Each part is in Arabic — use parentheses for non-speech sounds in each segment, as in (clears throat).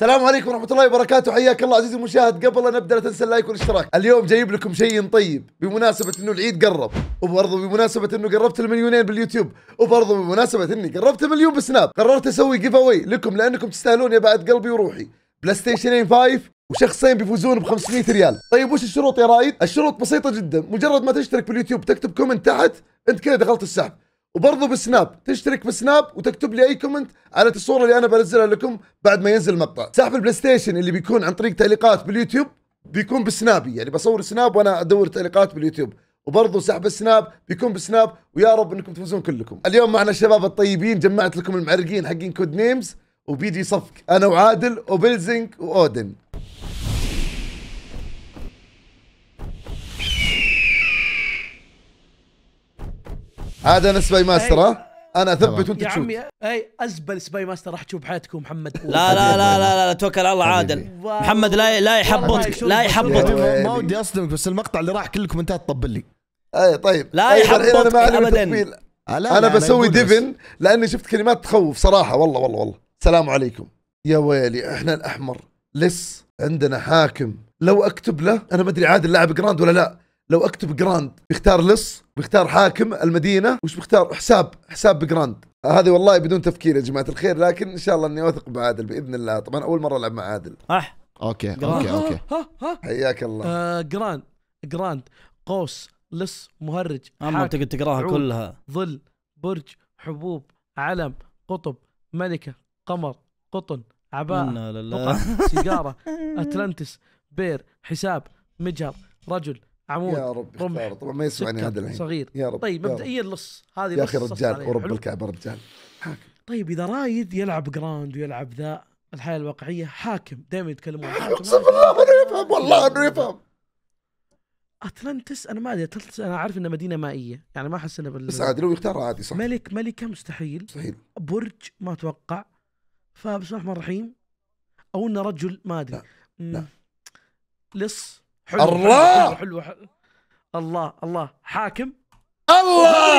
السلام عليكم ورحمة الله وبركاته حياك الله عزيزي المشاهد قبل لا نبدا لا تنسى اللايك والاشتراك، اليوم جايب لكم شيء طيب بمناسبة انه العيد قرب، وبرضه بمناسبة انه قربت المليونين باليوتيوب، وبرضه بمناسبة اني قربت مليون بسناب، قررت اسوي جيف اواي لكم لانكم تستاهلون يا بعد قلبي وروحي، بلاي ستيشن 5 وشخصين بيفوزون ب 500 ريال، طيب وش الشروط يا رايد؟ الشروط بسيطة جدا، مجرد ما تشترك باليوتيوب تكتب كومنت تحت انت كذا دخلت السحب، وبرضه بالسناب تشترك بسناب وتكتب لي اي كومنت على الصوره اللي انا بنزلها لكم بعد ما ينزل المقطع سحب البلاي ستيشن اللي بيكون عن طريق تعليقات باليوتيوب بيكون بسنابي يعني بصور سناب وانا ادور تعليقات باليوتيوب وبرضه سحب السناب بيكون بسناب ويا رب انكم تفوزون كلكم اليوم معنا الشباب الطيبين جمعت لكم المعرقين حقين كود نيمز وبيجي صفك انا وعادل وبلزنك واودن هذا انا سباي ماستر ها انا اثبت وانت تشوف يا عمي اي ازبل سباي ماستر راح تشوف حياتكم محمد (laughs) لا لا لا لا لا توكل الله عادل محمد لا لا يحبطك لا يحبطك ما ودي اصدمك بس المقطع اللي راح كل الكومنتات تطبل لي اي طيب لا طيب، يحبطك ابدا انا بسوي ديفن لاني شفت كلمات تخوف صراحه والله والله والله السلام عليكم يا ويلي احنا الاحمر لس عندنا حاكم لو اكتب له انا ما ادري عادل لاعب جراند ولا لا لو اكتب جراند بيختار لص بيختار حاكم المدينه وش بيختار حساب حساب بجراند هذه والله بدون تفكير يا جماعه الخير لكن ان شاء الله اني اوثق بعادل باذن الله طبعا اول مره العب مع عادل صح اوكي اوكي اوكي حياك الله آه جراند جراند قوس لص مهرج اما تقدر تقراها كلها ظل برج حبوب علم قطب ملكه قمر قطن عباء سيجاره اتلانتس بير حساب مجهر رجل عمود يا رب اختار طبعا ما يسمعني هذا الحين صغير يا رب طيب مبدئيا لص هذه يا اخي رجال ورب الكعبه رجال حاكم طيب اذا رايد يلعب جراند ويلعب ذا الحياه الواقعيه حاكم دائما يتكلمون اقسم بالله انه يفهم والله انه يفهم اتلانتس انا ما ادري اتلانتس انا عارف انها مدينه مائيه يعني ما احس انه بال... بس عادي لو يختارها عادي صح ملك ملكه مستحيل مستحيل برج ما اتوقع فبسم الله الرحمن الرحيم او انه رجل ما ادري لا, لا. لص حلو الله حلو, حلو, حلو الله الله حاكم الله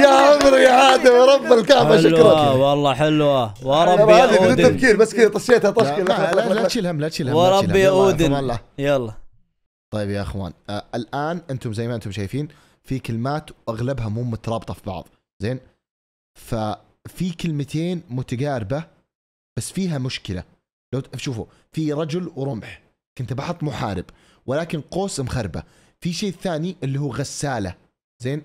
يا عمري يا عادم يا رب الكعبه شكرا والله حلوه وربي يا اودن تفكير بس كذا طشيتها طش لا لا تشيل هم لا تشيل هم وربي يا اودن يلا طيب يا اخوان آه الان انتم زي ما انتم شايفين في كلمات واغلبها مو مترابطه في بعض زين ففي كلمتين متقاربه بس فيها مشكله لو شوفوا في رجل ورمح كنت بحط محارب ولكن قوس مخربه في شيء ثاني اللي هو غساله زين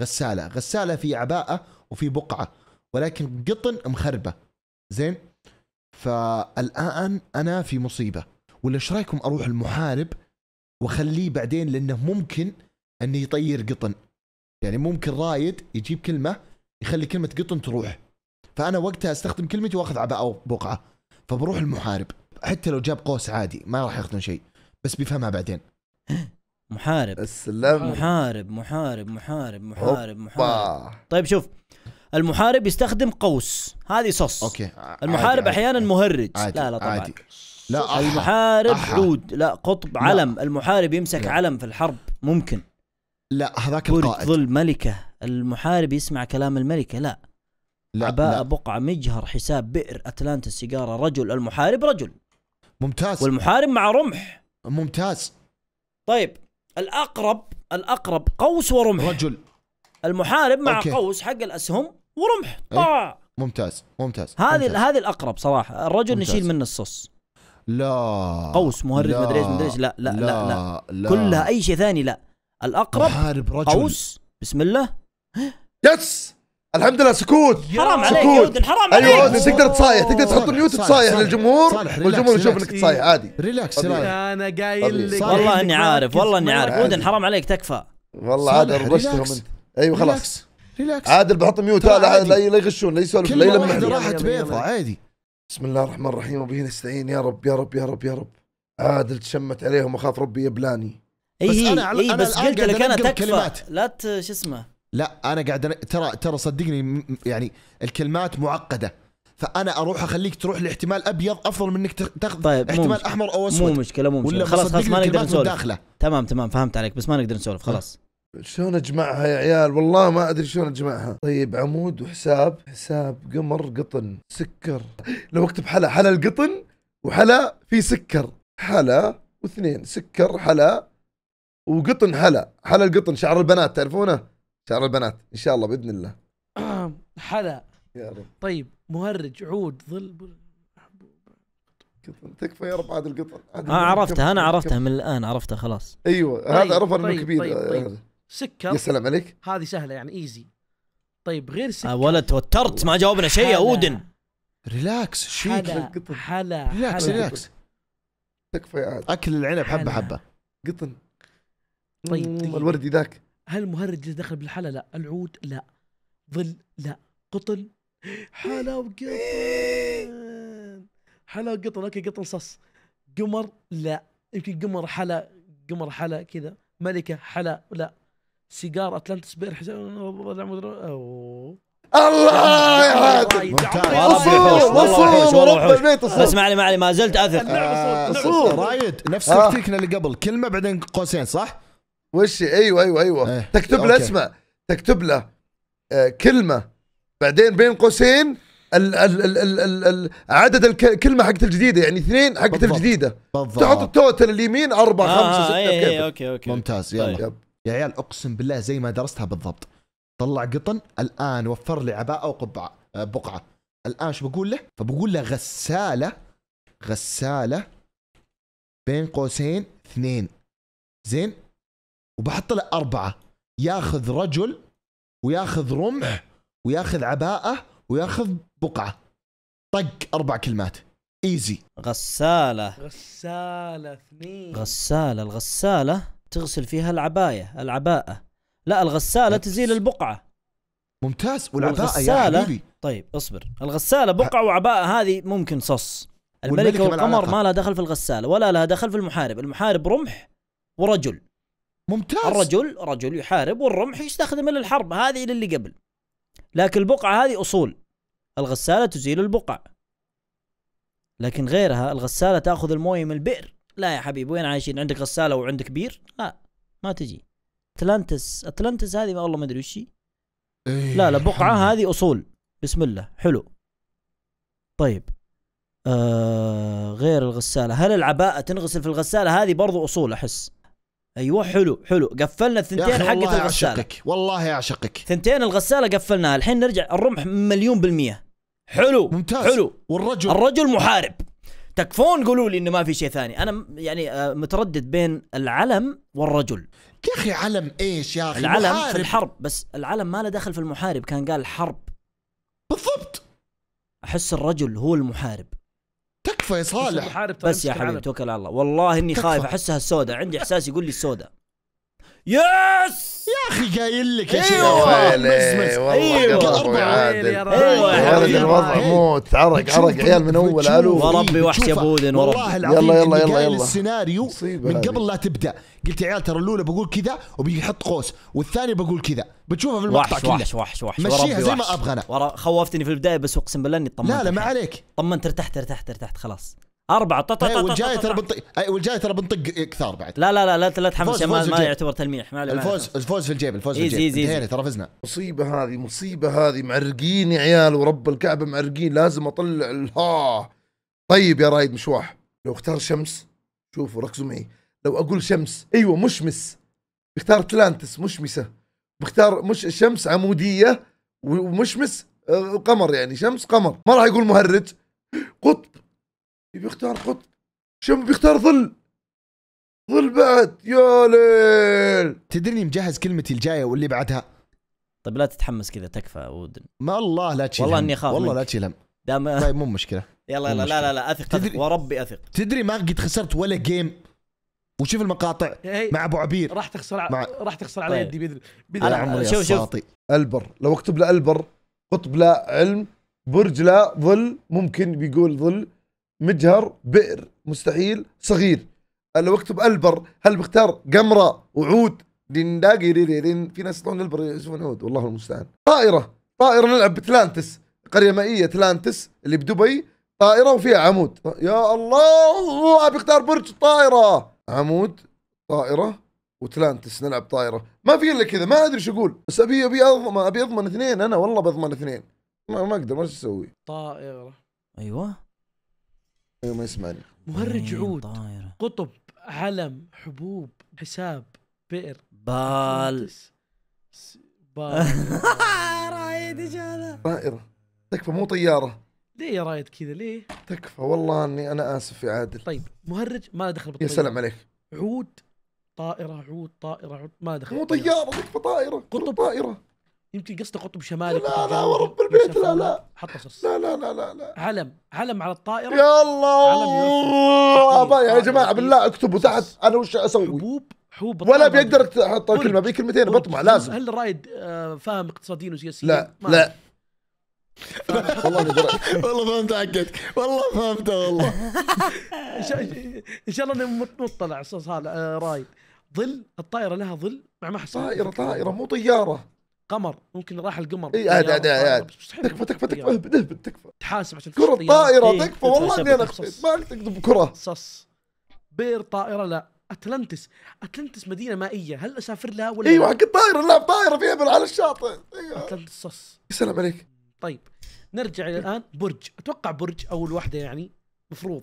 غساله غساله في عباءه وفي بقعه ولكن قطن مخربه زين فالان انا في مصيبه ولا ايش رايكم اروح المحارب واخليه بعدين لانه ممكن انه يطير قطن يعني ممكن رايد يجيب كلمه يخلي كلمه قطن تروح فانا وقتها استخدم كلمتي واخذ عباءه وبقعه بقعه فبروح المحارب حتى لو جاب قوس عادي ما راح ياخذون شيء بس بيفهمها بعدين محارب السلام محارب محارب محارب محارب محارب طيب شوف المحارب يستخدم قوس هذه صص اوكي المحارب احيانا مهرج عادي. لا لا طبعا عادي. لا أحا. المحارب أحا. عود لا قطب لا. علم المحارب يمسك لا. علم في الحرب ممكن لا هذاك القائد ظل ملكة المحارب يسمع كلام الملكة لا لا عباءة لا. بقعة مجهر حساب بئر أتلانتا السيجارة رجل المحارب رجل ممتاز والمحارب مع رمح ممتاز طيب الاقرب الاقرب قوس ورمح رجل المحارب مع أوكي. قوس حق الاسهم ورمح طاع ممتاز ممتاز هذه هذه الاقرب صراحه الرجل ممتاز. نشيل منه الصص لا قوس مهرج مدري ايش مدري ايش لا لا لا, لا لا كلها اي شيء ثاني لا الاقرب محارب رجل قوس بسم الله يس الحمد لله سكوت حرام عليك سكوت حرام عليك ايوه تقدر تصايح تقدر تحط ميوت تصايح للجمهور والجمهور يشوف انك تصايح إيه، عادي ريلاكس انا قايل لك والله اني عارف والله اني عارف ودن حرام عليك تكفى والله عاد ربشتهم انت ايوه خلاص ريلاكس عادل بحط ميوت طيب، لا لا يغشون لا يسولف لا يلمح راحت بيضة عادي بسم الله الرحمن الرحيم وبه نستعين يا رب يا رب يا رب يا رب عادل تشمت عليهم اخاف ربي يبلاني اي اي بس إيه، قلت لك انا تكفى لا شو اسمه لا انا قاعد ترى ترى صدقني يعني الكلمات معقده فانا اروح اخليك تروح لاحتمال ابيض افضل من انك تاخذ طيب احتمال مشكلة. احمر او اسود مو مشكله مو مشكله خلاص خلاص ما نقدر نسولف تمام تمام فهمت عليك بس ما نقدر نسولف خلاص شلون اجمعها يا عيال والله ما ادري شلون اجمعها طيب عمود وحساب حساب قمر قطن سكر لو اكتب حلا حلا القطن وحلا في سكر حلا واثنين سكر حلا وقطن حلا حلا القطن شعر البنات تعرفونه شعر البنات ان شاء الله باذن الله حلا يا رب طيب مهرج عود ظل تكفى يا رب عاد القطن عاد اه عرفتها انا عرفتها من الان عرفتها خلاص ايوه طيب هذا عرفها طيب انه كبير طيب طيب آه. سكر يا سلام عليك هذه سهله يعني ايزي طيب غير آه، سكر آه ولا توترت ما جاوبنا شيء يا اودن ريلاكس شيك حلا حلا ريلاكس ريلاكس تكفى يا عاد اكل العنب حبه حبه قطن طيب, طيب. الوردي ذاك هل المهرج دخل بالحلا؟ لا، العود لا، ظل لا، قطن حلا وقطن حلا وقطن اوكي قطن صص قمر لا يمكن قمر حلا قمر حلا كذا ملكه حلا لا سيجار اتلانتس بير حسين الله الله يعادل وصول ورب البيت وصول بس ما علي ما علي ما زلت اثر آه، رايد نفس آه. تكتيكنا اللي قبل كلمه بعدين قوسين صح؟ وش ايوه ايوه ايوه ايه. تكتب له اسمع تكتب له آه، كلمه بعدين بين قوسين ال ال ال ال ال ال عدد الكلمه حقت الجديده يعني اثنين حقت الجديده بالضبط تحط التوتل اليمين اربعه آه خمسه سته ايه, إيه، اوكي اوكي ممتاز يلا طيب. يا عيال اقسم بالله زي ما درستها بالضبط طلع قطن الان وفر لي عباءه وقبعه آه، بقعه الان شو بقول له؟ فبقول له غساله غساله بين قوسين اثنين زين وبحط له اربعه ياخذ رجل وياخذ رمح وياخذ عباءه وياخذ بقعه طق اربع كلمات ايزي غساله غساله اثنين غساله الغساله تغسل فيها العبايه العباءه لا الغساله تزيل البقعه ممتاز والعباءه يا حبيبي طيب اصبر الغساله بقعه وعباءه هذه ممكن صص الملكه والقمر ما لها دخل في الغساله ولا لها دخل في المحارب المحارب رمح ورجل ممتاز الرجل رجل يحارب والرمح يستخدمه للحرب هذه اللي قبل لكن البقعة هذه أصول الغسالة تزيل البقع لكن غيرها الغسالة تأخذ الموية من البئر لا يا حبيبي وين عايشين عندك غسالة وعندك بير لا ما تجي أتلانتس أتلانتس هذه والله ما أدري وش إيه، لا لا بقعة هذه أصول بسم الله حلو طيب آه غير الغسالة هل العباءة تنغسل في الغسالة هذه برضو أصول أحس ايوه حلو حلو قفلنا الثنتين حقت الغساله اعشقك والله اعشقك ثنتين الغساله قفلناها الحين نرجع الرمح مليون بالمية حلو ممتاز حلو والرجل الرجل محارب تكفون قولوا لي انه ما في شيء ثاني انا يعني آه، متردد بين العلم والرجل يا اخي علم ايش يا اخي العلم محارب. في الحرب بس العلم ما له دخل في المحارب كان قال حرب بالضبط احس الرجل هو المحارب تكفى يا صالح بس يا حبيبي توكل على الله والله اني خايف احسها السوداء عندي احساس يقول لي السوداء يس يا اخي قايل لك يا إيه شيخ ويلي والله ابو إيه، عادل إيه، ولد الوضع موت عرق عرق عيال من اول الو وربي وحش يا بودن والله العظيم يلا يلا يلا يلا السيناريو من قبل لا تبدا قلت عيال ترى الاولى بقول كذا وبيحط قوس والثاني بقول كذا بتشوفها في المقطع وحش كله وحش وحش وحش مشيها زي ما ابغى انا خوفتني في البدايه بس اقسم بالله اني طمنت لا لا ما عليك طمنت ارتحت ارتحت ارتحت خلاص أربعة إيه، والجاية والجاي ترى بنطق إيه، والجاي ترى بنطق كثار بعد لا لا لا لا تحمس ما, ما يعتبر تلميح ما الفوز الفوز في الجيب الفوز في الجيب انتهينا ترى فزنا مصيبة هذه مصيبة هذه معرقين يا عيال ورب الكعبة معرقين لازم أطلع الها طيب يا رايد مشواح لو اختار شمس شوفوا ركزوا معي لو أقول شمس أيوة مشمس بختار تلانتس مشمسة بختار مش شمس عمودية ومشمس آه، قمر يعني شمس قمر ما راح يقول مهرج قطب يبي يختار خط شوف بيختار ظل ظل بعد يا ليل تدريني مجهز كلمتي الجايه واللي بعدها طيب لا تتحمس كذا تكفى ودن ما الله لا تشيل والله اني اخاف والله لا تشيل دام طيب مو مشكله (laughs) يلا يلا لا لا لا اثق تدري... وربي اثق تدري ما قد خسرت ولا جيم وشوف المقاطع مع ابو عبير راح تخسر مع... راح تخسر على طيب. يدي باذن الله عمري شوف شوف البر لو اكتب له البر قطب لا علم برج لا ظل ممكن بيقول ظل مجهر بئر مستحيل صغير لو اكتب البر هل بختار قمره وعود نلاقي في ناس يطلعون البر يشوفون عود والله المستعان طائره طائره نلعب بتلانتس قريه مائيه تلانتس اللي بدبي طائره وفيها عمود يا الله بختار برج طائره عمود طائره وتلانتس نلعب طائره ما في الا كذا ما ادري شو اقول بس ابي ابي اضمن ابي اضمن اثنين انا والله بضمن اثنين ما, ما اقدر ما ايش اسوي طائره ايوه أيوة، ما يسمعني مهرج عود طائرة. قطب علم حبوب حساب بئر بال بال (laughs) رايد ايش هذا؟ طائرة تكفى مو طيارة ليه يا رايد كذا ليه؟ تكفى والله اني انا اسف يا عادل طيب مهرج ما دخل بالطيارة يا سلام عليك عود طائرة عود طائرة عود ما دخل مو طيارة تكفى طائرة قطب طائرة يمكن قصده قطب شمالي لا قطب لا ورب البيت لا لا حط صص لا لا لا لا لا علم علم على الطائره يا الله علم يا جماعه بالله اكتبوا تحت انا وش اسوي حبوب حبوب ولا بيقدر احط كلمه بي كلمتين بطمع لازم هل رايد آه، فاهم اقتصاديين وسياسيين؟ لا لا والله (laughs) والله فهمت حقتك والله فهمته والله ان شاء الله اني مطلع هذا آه، رايد ظل الطائره لها ظل مع ما طائره طائره مو طياره قمر ممكن راح القمر اي عادي عادي عادي تكفى تكفى تكفى اهبد اهبد تكفى تحاسب عشان كرة طائرة إيه، تكفى إيه، والله اني انا خفيت ما تقدر بكرة صص بير طائرة لا اتلانتس اتلانتس مدينة مائية هل اسافر لها ولا ايوه حق الطائرة لا طائرة فيها على الشاطئ أيوة. اتلانتس صص يا سلام عليك طيب نرجع الى الان برج اتوقع برج اول واحدة يعني مفروض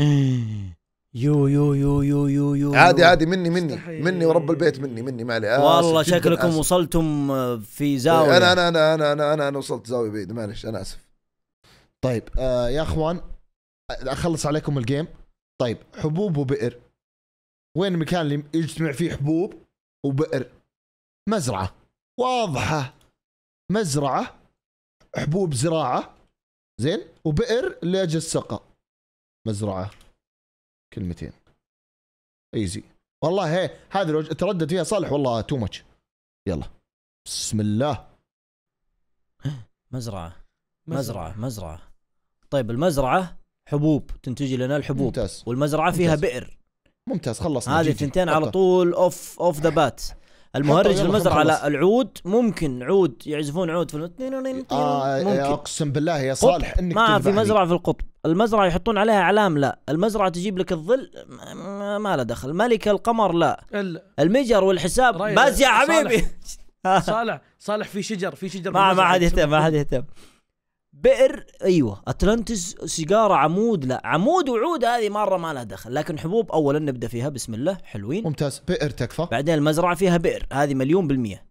إيه. يو يو يو يو يو يو عادي عادي مني مني مني ورب البيت مني مني ما عليه آه، والله شكلكم وصلتم آه، في زاويه انا انا انا انا انا انا, أنا وصلت زاويه بعيد معلش انا اسف طيب آه يا اخوان اخلص عليكم الجيم طيب حبوب وبئر وين المكان اللي يجتمع فيه حبوب وبئر مزرعه واضحه مزرعه حبوب زراعه زين وبئر لاجل السقا مزرعه كلمتين ايزي والله هذا لو تردد فيها صالح والله تو ماتش يلا بسم الله مزرعة مزرعة مزرعة طيب المزرعة حبوب تنتج لنا الحبوب ممتاز والمزرعة فيها ممتاز. بئر ممتاز خلصنا هذه الثنتين على طول اوف اوف ذا بات المهرج المزرعه لا العود ممكن عود يعزفون عود في الم... آه ممكن اقسم بالله يا صالح انك ما في مزرعه في القطب المزرعه يحطون عليها اعلام لا المزرعه تجيب لك الظل ما, ما له دخل ملك القمر لا المجر والحساب بس يا حبيبي صالح صالح في شجر في شجر ما ما حد يهتم ما حد يهتم بئر ايوه اتلانتس سيجاره عمود لا عمود وعود هذه مره ما لها دخل لكن حبوب اولا نبدا فيها بسم الله حلوين ممتاز بئر تكفى بعدين المزرعه فيها بئر هذه مليون بالمية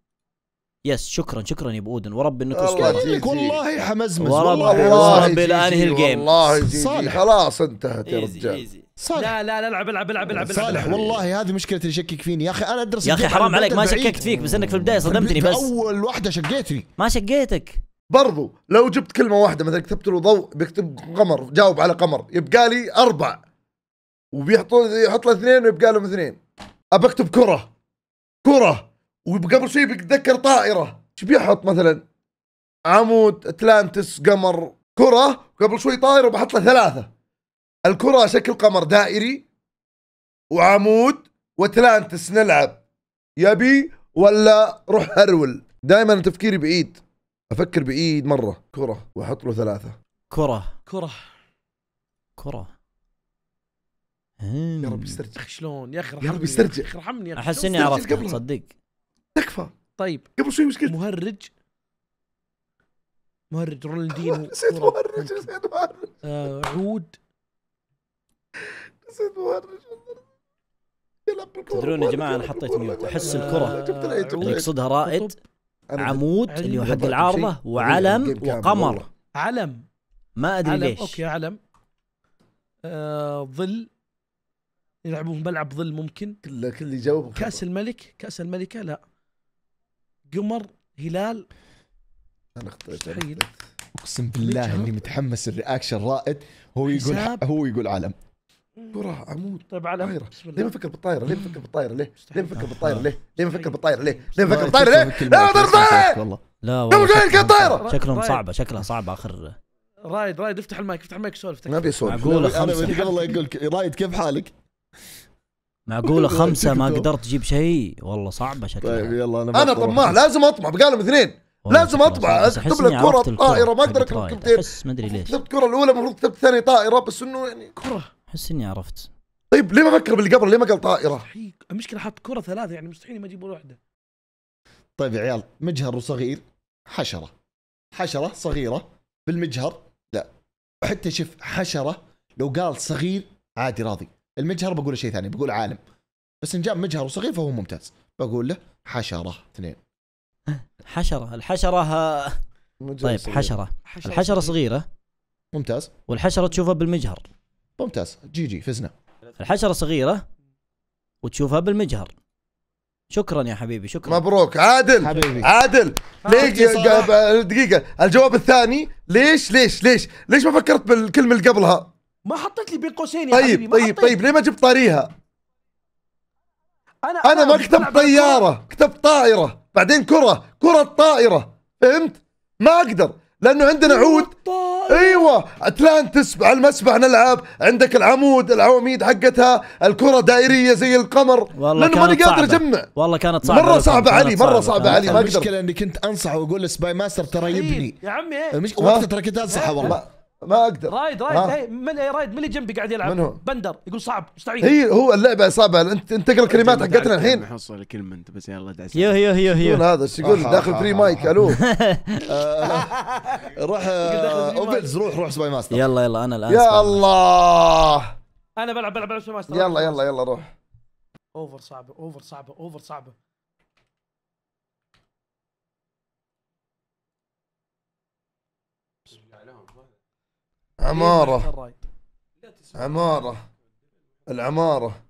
يس شكرا شكرا يا ابو اودن ورب انك والله والله حمزمز ورب والله رب انهي الجيم والله جي خلاص انتهت يا رجال صالح لا لا لا العب العب العب العب صالح والله هذه مشكلة اللي شكك فيني يا اخي انا ادرس يا اخي حرام عليك ما شككت فيك بس انك في البداية صدمتني بس اول واحدة شقيتني ما شقيتك برضو لو جبت كلمه واحده مثلا كتبت له ضوء بيكتب قمر جاوب على قمر يبقى لي اربع وبيحطوا يحط له اثنين ويبقى لهم اثنين ابى اكتب كره كره وقبل شوي بيتذكر طائره ايش بيحط مثلا عمود اتلانتس قمر كره وقبل شوي طائره وبحط له ثلاثه الكره شكل قمر دائري وعمود واتلانتس نلعب يبي ولا روح هرول دائما تفكيري بعيد افكر بايد مره كره واحط له ثلاثه كره كره كره يا أمم. رب يسترجع شلون يا اخي يا رب يسترجع ارحمني يا اخي احس اني عرفت تصدق تكفى طيب قبل شوي مشكلة مهرج مهرج رونالدينو (laughs) نسيت مهرج نسيت مهرج آه، عود نسيت مهرج تدرون يا جماعه انا حطيت ميوت احس آه، الكره اللي يقصدها رائد عمود اللي هو حق العارضه وعلم وقمر علم ما ادري علم. ليش اوكي علم آه ظل يلعبون ملعب ظل ممكن كله اللي يجاوب كاس الملك كاس الملكه لا قمر هلال انا اخترت اقسم بالله اني متحمس الرياكشن رائد هو يقول هو يقول علم كره عمود طيب على طائره ليه ما فكر بالطائره ليه ما فكر بالطائره ليه ليه ما فكر بالطائره ليه ليه ما فكر بالطائره ليه ليه ما فكر بالطائره ليه لا طائره والله لا والله شكلهم صعبه شكلها صعبه اخر رايد رايد افتح المايك افتح المايك سولف ما ابي سولف معقوله خمسه انا يقول رايد كيف حالك؟ معقوله (laughs) خمسه ما (laughs) قدرت تجيب شيء والله صعبه شكلها طيب يلا انا انا طماع لازم اطمع بقالهم اثنين لازم اطبع اكتب لك كره طائره ما اقدر اكتب كرتين ما ادري ليش كتبت الكره الاولى المفروض كتبت ثاني طائره بس انه يعني كره احس اني عرفت طيب ليه ما فكر باللي قبل ليه ما قال طائره؟ المشكله حط كره ثلاثه يعني مستحيل ما يجيبون واحده طيب يا عيال مجهر وصغير حشره حشره صغيره بالمجهر لا حتى شوف حشره لو قال صغير عادي راضي المجهر بقول شيء ثاني بقول عالم بس ان جاب مجهر وصغير فهو ممتاز بقول له حشره اثنين حشره الحشره ها... طيب صغير. حشره الحشره صغيره ممتاز والحشره تشوفها بالمجهر ممتاز جي جي فزنا الحشره صغيره وتشوفها بالمجهر شكرا يا حبيبي شكرا مبروك عادل حبيبي عادل ليش دقيقه الجواب الثاني ليش ليش ليش ليش ما فكرت بالكلمه اللي قبلها ما حطيت لي بين قوسين يا طيب حبيبي طيب طيب ليه ما جبت طاريها انا انا ما كتبت طياره كتبت طائره بعدين كره كره طائره فهمت ما اقدر لانه عندنا عود ايوه اتلانتس على المسبح نلعب عندك العمود العواميد حقتها الكره دائريه زي القمر والله لانه ماني قادر اجمع والله كانت صعبه مره صعبه صعبة علي مره صعبه صعبة, صعبة علي ما اقدر المشكله اني كنت انصح واقول سباي ماستر ترى يبني يا عمي ايه وقتها ترى كنت انصحه والله ما اقدر رايد رايد آه. من اي رايد من اللي جنبي قاعد يلعب منه؟ بندر يقول صعب مستحيل هي هو اللعبه صعبه انت انت تقرا الكلمات حقتنا الحين حصل كلمه انت بس يلا دعس يو يو يو يو هذا ايش يقول داخل فري مايك الو روح اوبلز روح روح سباي ماستر يلا يلا انا الان يا الله انا بلعب بلعب بلعب سباي ماستر يلا يلا يلا روح اوفر صعبه اوفر صعبه اوفر صعبه عمارة عمارة العمارة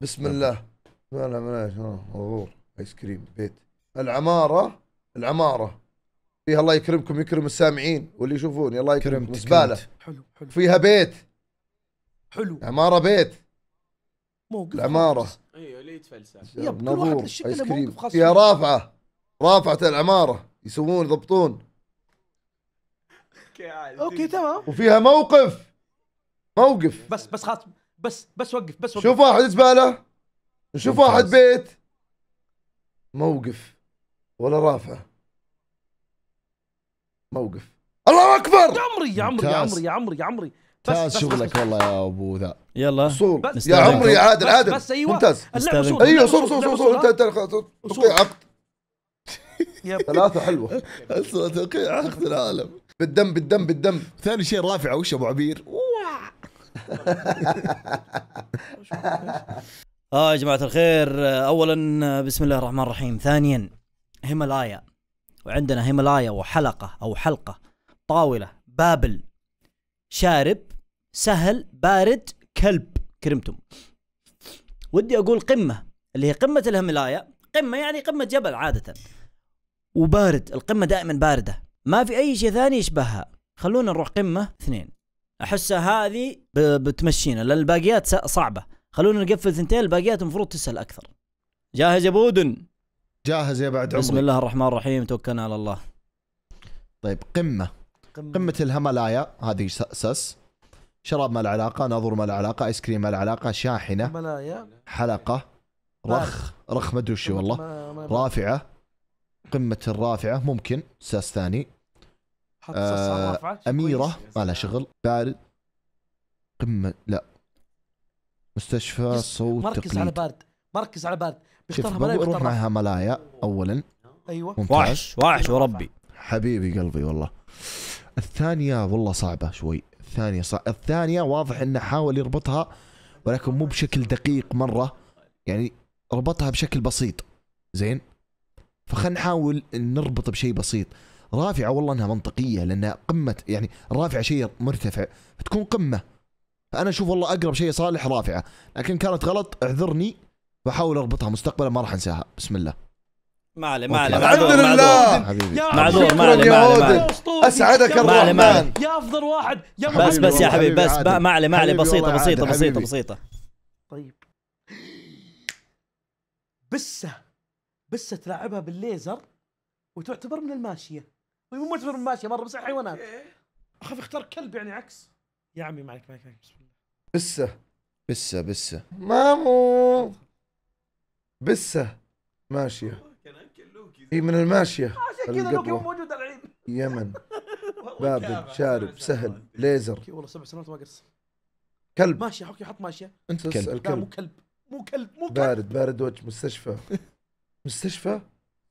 بسم الله لا لا بلاش غرور ايس كريم بيت العمارة العمارة فيها الله يكرمكم يكرم السامعين واللي يشوفوني الله يكرمكم زبالة حلو حلو فيها بيت حلو عمارة بيت موقف العمارة ايوه اللي يتفلسف نظور ايس كريم فيها رافعة رافعة العمارة يسوون يضبطون اوكي عادي اوكي تمام وفيها موقف موقف بس بس خلاص بس بس وقف بس وقف شوف واحد زباله نشوف واحد بيت موقف ولا رافعه موقف الله اكبر يا عمري يا عمري يا عمري يا عمري يا عمري ممتاز شغلك والله يا ابو ذا يلا صور يا عمري يا عادل عادل بس أيوة. ممتاز ايوه صور صور صور صور انت انت توقيع عقد ثلاثة حلوة توقيع (laughs) عقد العالم بالدم بالدم بالدم ثاني شيء رافع وش ابو عبير اه يا جماعه الخير اولا بسم الله الرحمن الرحيم ثانيا هيمالايا وعندنا هيمالايا وحلقه او حلقه طاوله بابل شارب سهل بارد كلب كرمتم ودي اقول قمه اللي هي قمه الهيمالايا قمه يعني قمه جبل عاده وبارد القمه دائما بارده ما في اي شيء ثاني يشبهها خلونا نروح قمه اثنين احسها هذه بتمشينا لان الباقيات صعبه خلونا نقفل ثنتين الباقيات المفروض تسهل اكثر جاهز يا بودن جاهز يا بعد عمري بسم الله الرحمن الرحيم توكلنا على الله طيب قمه قمه, قمة الهملايا هذه سس شراب ما له علاقه ناظر ما له علاقه ايس كريم ما له علاقه شاحنه ملايا حلقه رخ رخ ما ادري والله رافعه قمه الرافعه ممكن ساس ثاني حط آه اميره ما لها شغل بارد قمه لا مستشفى صوت مركز تقليد. على بارد مركز على بارد بيختارها ملايا بروح معها ملايا اولا ايوه ممتاز. وحش وحش وربي حبيبي قلبي والله الثانيه والله صعبه شوي الثانيه صع... الثانيه واضح انه حاول يربطها ولكن مو بشكل دقيق مره يعني ربطها بشكل بسيط زين فخلنا نحاول نربط بشيء بسيط رافعه والله انها منطقيه لانها قمه يعني رافعه شيء مرتفع تكون قمه انا اشوف والله اقرب شيء صالح رافعه لكن كانت غلط اعذرني بحاول اربطها مستقبلا ما راح انساها بسم الله ما عليه ما عليه الحمد لله معذور ما عليه ما اسعدك الرحمن يا افضل واحد يا بس بس يا حبيبي بس ما عليه ما عليه بسيطه بسيطه بسيطه بسيطه طيب بسه بسه تلعبها بالليزر وتعتبر من الماشيه طيب، مو مجبر ماشيه مره بس حيوانات اخاف اختار كلب يعني عكس يا عمي معك معك معك بسم الله بسه بسه بسه مامو بسه ماشيه هي من الماشيه آه، عشان كذا لوكي موجود العيد يمن (laughs) بابل شارب (laughs) سهل ليزر والله سبع سنوات ما قص كلب ماشيه اوكي حط ماشيه انت كلب. اسال كلب مو كلب مو كلب مو كلب بارد بارد وجه مستشفى مستشفى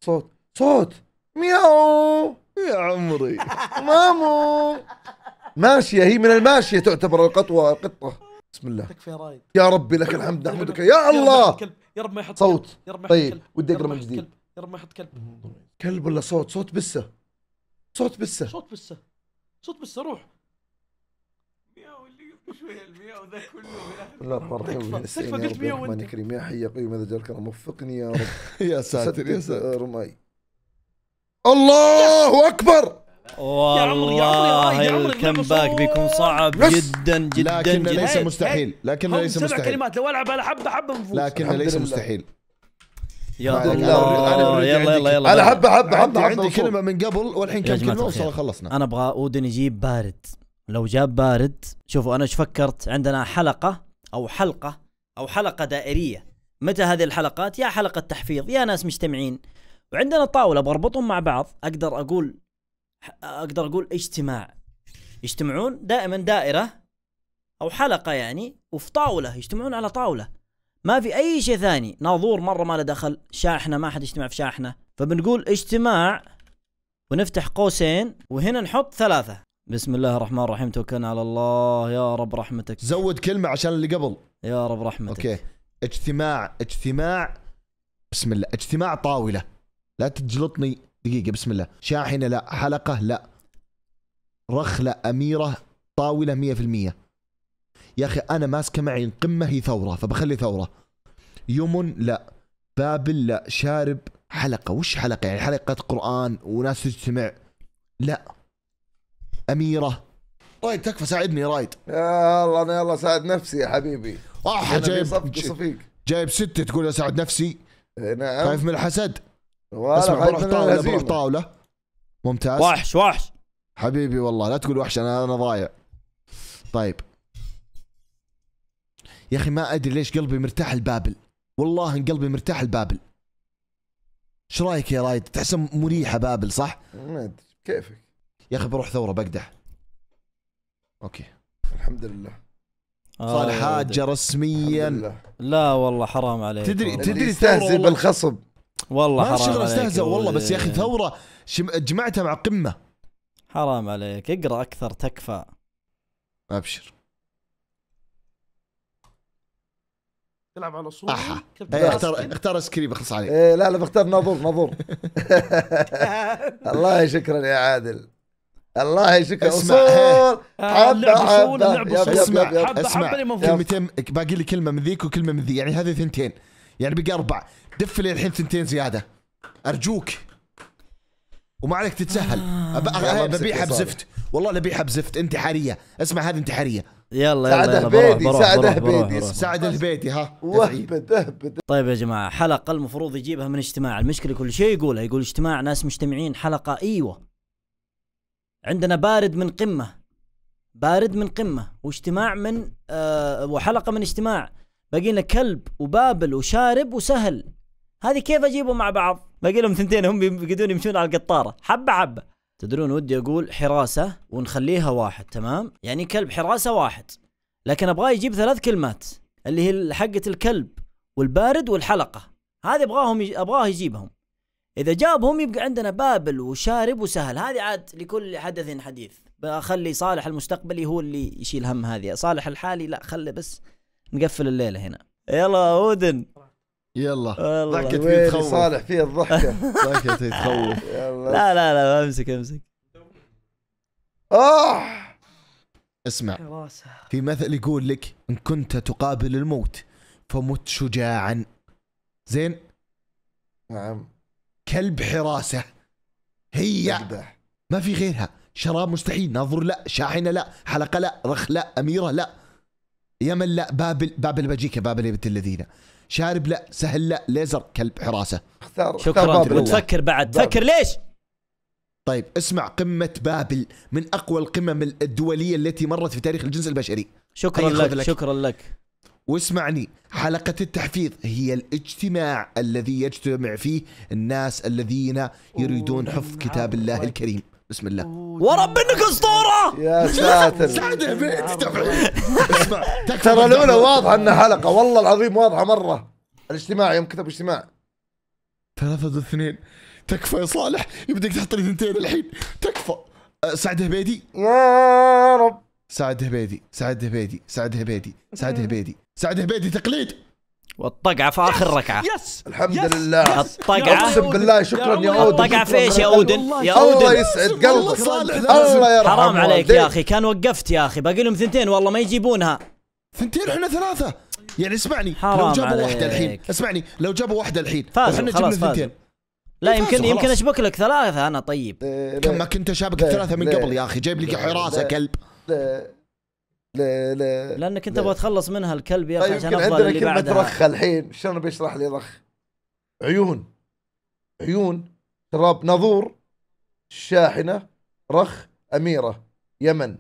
صوت صوت مياو يا عمري (laughs) مامو ماشيه هي من الماشيه تعتبر القطوه القطه بسم الله تكفي يا رايد يا ربي لك الحمد نحمدك يا الله يا رب ما يحط صوت طيب ودي اقرا من جديد يا رب ما يحط كلب كلب ولا صوت صوت بسه صوت بسه صوت بسه صوت بسه روح مياو اللي قبل شويه المياو ذا كله الله الرحمن تكفى قلت مياو الرحمن يا حي يا قيوم يا ذا موفقني وفقني يا رب (laughs) يا ساتر يا ساتر رمي الله اكبر والله باك بيكون صعب جدا جدا لكن جداً ليس مستحيل لكن ليس سبع مستحيل كلمات لو العب على حبه حبه نفوز لكن ليس مستحيل يا الله يلا يلا يلا انا حبه حبه حبه عندي كلمه من قبل والحين كم كلمه وصل خلصنا انا ابغى اودن يجيب بارد لو جاب بارد شوفوا انا ايش فكرت عندنا حلقه او حلقه او حلقه دائريه متى هذه الحلقات يا حلقه تحفيظ يا ناس مجتمعين وعندنا طاوله بربطهم مع بعض اقدر اقول اقدر اقول اجتماع يجتمعون دائما دائره او حلقه يعني وفي طاوله يجتمعون على طاوله ما في اي شيء ثاني ناظور مره ما له دخل شاحنه ما حد يجتمع في شاحنه فبنقول اجتماع ونفتح قوسين وهنا نحط ثلاثه بسم الله الرحمن الرحيم توكلنا على الله يا رب رحمتك زود كلمه عشان اللي قبل يا رب رحمتك اوكي اجتماع اجتماع بسم الله اجتماع طاوله لا تجلطني دقيقة بسم الله شاحنة لا حلقة لا رخلة أميرة طاولة مية في المية يا أخي أنا ماسكة معي قمة هي ثورة فبخلي ثورة يمن لا بابل لا شارب حلقة وش حلقة يعني حلقة قرآن وناس تجتمع لا أميرة رايد تكفى ساعدني رايد يا الله أنا يلا ساعد نفسي يا حبيبي أح آه، جايب صفيق جايب ستة تقول أساعد نفسي إيه، نعم. خايف من الحسد اسمع بروح طاوله بروح طاوله ممتاز وحش وحش حبيبي والله لا تقول وحش انا انا ضايع طيب يا اخي ما ادري ليش قلبي مرتاح لبابل والله ان قلبي مرتاح لبابل ايش رايك يا رايد تحسها مريحه بابل صح ما ادري كيفك يا اخي بروح ثوره بقدح اوكي الحمد لله آه، صار حاجه رسميا لا والله حرام عليك تدري تدري يستهزئ بالخصب والله ما شغل استهزأ والله بس يا اخي ثوره جمعتها مع قمه حرام عليك اقرا اكثر تكفى ابشر تلعب على صوره احا ايه اختار اختار كريم اخلص عليك ايه لا لا بختار ناظور ناظور (laughs) الله شكرا يا عادل الله شكرا إيه. آه، اسمع حبة حبه حبه اسمع حبه حبه حبة باقي لي كلمه من ذيك وكلمه من ذي يعني هذه ثنتين يعني بقى اربع دف لي الحين ثنتين زياده ارجوك وما عليك تتسهل آه. ببيعها بزفت والله ببيعها بزفت انتحاريه اسمع هذه انتحاريه يلا يلا سعد الهبيدي سعد الهبيدي سعد الهبيدي ها وهبد اهبد طيب يا جماعه حلقه المفروض يجيبها من اجتماع المشكله كل شيء يقولها يقول اجتماع ناس مجتمعين حلقه ايوه عندنا بارد من قمه بارد من قمه واجتماع من آه وحلقه من اجتماع باقي لنا كلب وبابل وشارب وسهل هذه كيف اجيبهم مع بعض؟ باقي لهم ثنتين هم بيقدرون يمشون على القطاره حبه حبه تدرون ودي اقول حراسه ونخليها واحد تمام؟ يعني كلب حراسه واحد لكن ابغاه يجيب ثلاث كلمات اللي هي حقه الكلب والبارد والحلقه هذه ابغاهم يج... ابغاه يجيبهم اذا جابهم يبقى عندنا بابل وشارب وسهل هذه عاد لكل حدث حديث بخلي صالح المستقبلي هو اللي يشيل هم هذه صالح الحالي لا خله بس نقفل الليله هنا يلا اودن يلا ضحكة تخوف صالح فيها الضحكه (laughs) (laughs) ضحكة تخوف لا لا لا امسك امسك اه اسمع في مثل يقول لك ان كنت تقابل الموت فمت شجاعا زين نعم كلب حراسه هي ما في غيرها شراب مستحيل ناظر لا شاحنه لا حلقه لا رخ لا اميره لا يمن لا بابل بابل بلجيكا بابل يا بنت الذين شارب لا سهل لا ليزر كلب حراسه اختار شكرا وتفكر بعد بابل. تفكر ليش طيب اسمع قمة بابل من أقوى القمم الدولية التي مرت في تاريخ الجنس البشري شكرا لك, لك شكرا لك واسمعني حلقة التحفيظ هي الاجتماع الذي يجتمع فيه الناس الذين يريدون حفظ كتاب الله نعم. الكريم بسم الله ورب انك اسطوره يا ساتر سعده بيت اسمع ترى الاولى واضحه انها حلقه والله العظيم واضحه مره الاجتماع يوم كتب اجتماع ثلاثة اثنين تكفى يا صالح يبدك تحط لي ثنتين الحين تكفى أه، سعد هبيدي يا رب سعد هبيدي سعد هبيدي سعد هبيدي سعد هبيدي سعد هبيدي تقليد والطقعه في اخر ركعه يس الحمد يس لله الطقعه اقسم بالله شكرا يا اودن الطقعه في ايش يا اودن يا اودن الله يسعد قلبك الله يرحمه حرام عليك يا اخي كان وقفت يا اخي باقي لهم ثنتين والله ما يجيبونها ثنتين احنا ثلاثه يعني اسمعني لو جابوا واحده الحين اسمعني لو جابوا واحده الحين احنا خلاص ثنتين لا يمكن يمكن اشبك لك ثلاثه انا طيب كم ما كنت شابك ثلاثه من قبل يا اخي جايب لي حراسه كلب ل... ل... لانك انت ل... تخلص منها الكلب يا اخي طيب، عشان افضل اللي كلمة بعدها رخ الحين شلون بيشرح لي رخ عيون عيون تراب ناظور شاحنه رخ اميره يمن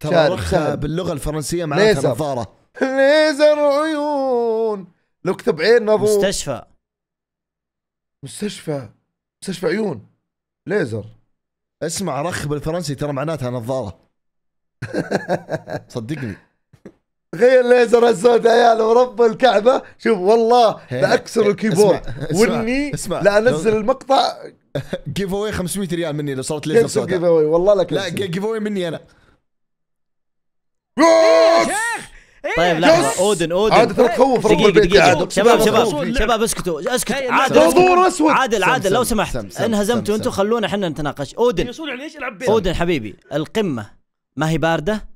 ترى رخ باللغه الفرنسيه معناتها نظاره ليزر عيون لو كتب عين ناظور مستشفى مستشفى مستشفى عيون ليزر اسمع رخ بالفرنسي ترى معناتها نظاره (laughs) صدقني غير ليزر الزود عيال ورب الكعبه شوف والله باكسر الكيبورد واني لا انزل المقطع جيف اوي 500 ريال مني لو صارت ليزر سوداء جيف اوي والله لك لا جيف اوي مني انا إيه إيه! طيب لا اودن اودن عاد ترى تخوف دقيقة دقيقة شباب شباب شباب اسكتوا اسكتوا إيه، عادل اسود عادل عادل لو سمحت انهزمتوا انتم خلونا احنا نتناقش اودن اودن حبيبي القمة ما هي باردة؟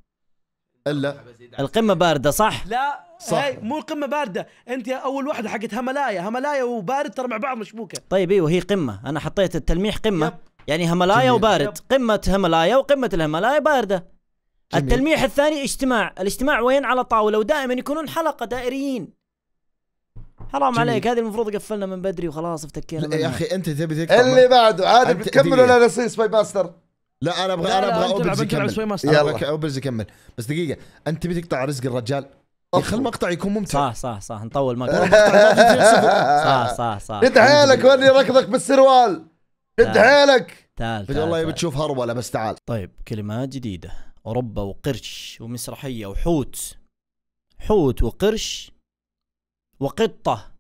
الا القمة باردة صح؟ لا صح هي مو القمة باردة، أنت أول واحدة حقت هملايا، هملايا وبارد ترى مع بعض مشبوكة طيب ايوه هي قمة، أنا حطيت التلميح قمة يب. يعني هملايا جميل. وبارد، يب. قمة هملايا وقمة الهملايا باردة جميل. التلميح الثاني اجتماع، الاجتماع وين؟ على طاولة ودائما يكونون حلقة دائريين حرام جميل. عليك هذه المفروض قفلنا من بدري وخلاص افتكينا يا اخي انت تبي تقطع اللي بعده عادي كمل ولا نصيص باي باستر لا انا ابغى انا ابغى اوبلز يكمل يلا اوبلز يكمل بس دقيقه انت تبي تقطع رزق الرجال خل المقطع يكون ممتع صح صح صح نطول مقطع (laughs) (laughs) صح صح صح شد حيلك وني ركضك بالسروال شد حيلك تعال والله يبي تشوف هروله بس تعال طيب كلمات جديده اوروبا وقرش ومسرحيه وحوت حوت وقرش وقطه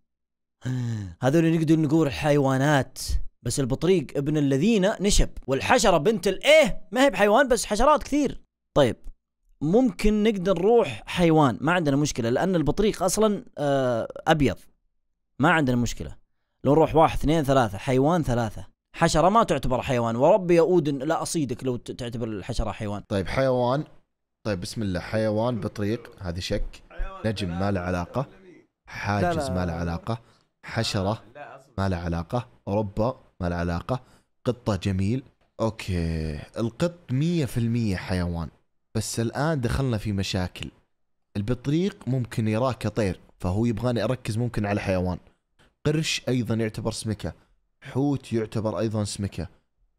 هذول نقدر نقول حيوانات بس البطريق ابن الذين نشب والحشرة بنت الايه ما هي بحيوان بس حشرات كثير طيب ممكن نقدر نروح حيوان ما عندنا مشكلة لأن البطريق أصلا آه، أبيض ما عندنا مشكلة لو نروح واحد اثنين ثلاثة حيوان ثلاثة حشرة ما تعتبر حيوان وربي يا أودن لا أصيدك لو تعتبر الحشرة حيوان طيب حيوان طيب بسم الله حيوان بطريق هذه شك نجم ما له علاقة حاجز ما له علاقة حشرة ما له علاقة أوروبا ما له علاقة قطة جميل أوكي القط مية في المية حيوان بس الآن دخلنا في مشاكل البطريق ممكن يراه كطير فهو يبغاني أركز ممكن على حيوان قرش أيضا يعتبر سمكة حوت يعتبر أيضا سمكة